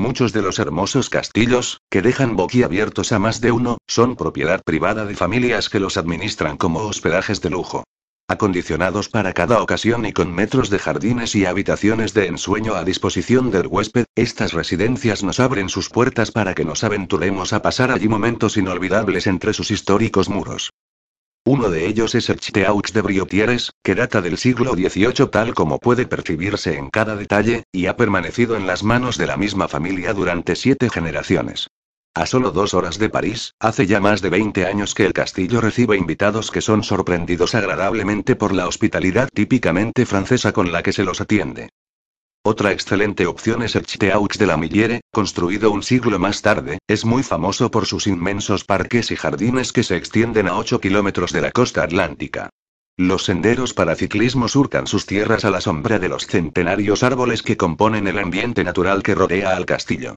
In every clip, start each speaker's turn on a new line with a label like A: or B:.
A: Muchos de los hermosos castillos, que dejan boquiabiertos a más de uno, son propiedad privada de familias que los administran como hospedajes de lujo. Acondicionados para cada ocasión y con metros de jardines y habitaciones de ensueño a disposición del huésped, estas residencias nos abren sus puertas para que nos aventuremos a pasar allí momentos inolvidables entre sus históricos muros. Uno de ellos es el Chteaux de Briotieres, que data del siglo XVIII tal como puede percibirse en cada detalle, y ha permanecido en las manos de la misma familia durante siete generaciones. A solo dos horas de París, hace ya más de 20 años que el castillo recibe invitados que son sorprendidos agradablemente por la hospitalidad típicamente francesa con la que se los atiende. Otra excelente opción es el Chteaux de la Millière, construido un siglo más tarde, es muy famoso por sus inmensos parques y jardines que se extienden a 8 kilómetros de la costa atlántica. Los senderos para ciclismo surcan sus tierras a la sombra de los centenarios árboles que componen el ambiente natural que rodea al castillo.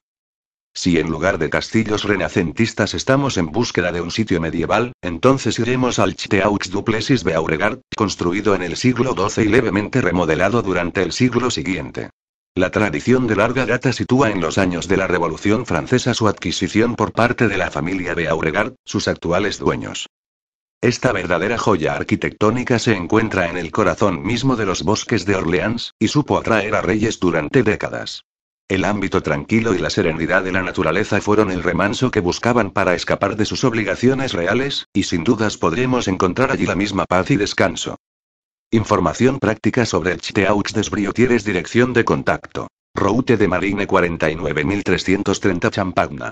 A: Si en lugar de castillos renacentistas estamos en búsqueda de un sitio medieval, entonces iremos al Chiteaux du de Auregard, construido en el siglo XII y levemente remodelado durante el siglo siguiente. La tradición de larga data sitúa en los años de la Revolución Francesa su adquisición por parte de la familia de Beauregard, sus actuales dueños. Esta verdadera joya arquitectónica se encuentra en el corazón mismo de los bosques de Orleans, y supo atraer a reyes durante décadas. El ámbito tranquilo y la serenidad de la naturaleza fueron el remanso que buscaban para escapar de sus obligaciones reales, y sin dudas podremos encontrar allí la misma paz y descanso. Información práctica sobre el Chiteaux Briotieres Dirección de contacto. Route de Marine 49330 Champagna.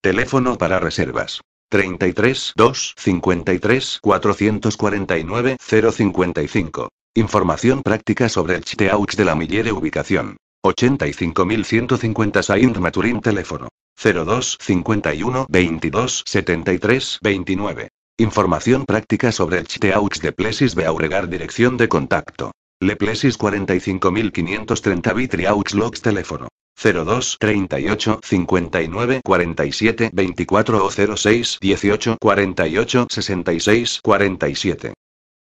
A: Teléfono para reservas. 33 2 53 449 055. Información práctica sobre el Chiteaux de la Millere ubicación. 85150 Saint Maturín Teléfono. 02 51 22 73 29. Información práctica sobre el Chiteaux de Plesis Beauregard Dirección de contacto. Le Plessis 45530 Vitriaux Logs Teléfono. 02 38 59 47 24 o 06 18 48 66 47.